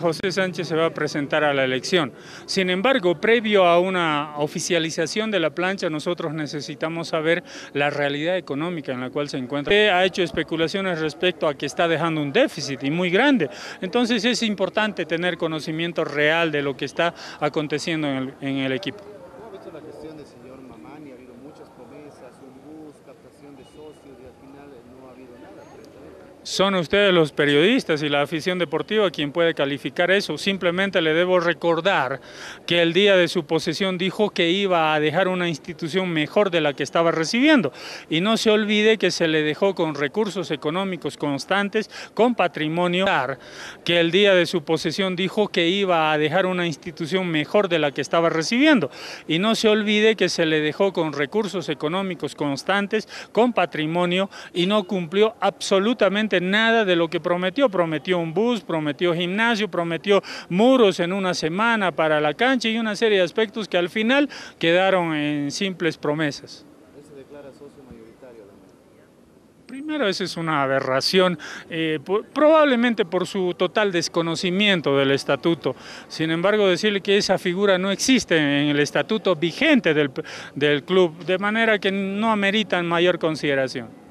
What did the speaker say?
José Sánchez se va a presentar a la elección. Sin embargo, previo a una oficialización de la plancha, nosotros necesitamos saber la realidad económica en la cual se encuentra. Ha hecho especulaciones respecto a que está dejando un déficit y muy grande. Entonces es importante tener conocimiento real de lo que está aconteciendo en el, equipo. Ha habido muchas promesas, un captación de socios y al final eh, no ha habido nada. Son ustedes los periodistas y la afición deportiva quien puede calificar eso. Simplemente le debo recordar que el día de su posesión dijo que iba a dejar una institución mejor de la que estaba recibiendo. Y no se olvide que se le dejó con recursos económicos constantes, con patrimonio, que el día de su posesión dijo que iba a dejar una institución mejor de la que estaba recibiendo. Y no se olvide que se le dejó con recursos económicos constantes, con patrimonio, y no cumplió absolutamente nada de lo que prometió. Prometió un bus, prometió gimnasio, prometió muros en una semana para la cancha y una serie de aspectos que al final quedaron en simples promesas. Primero, esa es una aberración, eh, probablemente por su total desconocimiento del estatuto. Sin embargo, decirle que esa figura no existe en el estatuto vigente del, del club, de manera que no ameritan mayor consideración.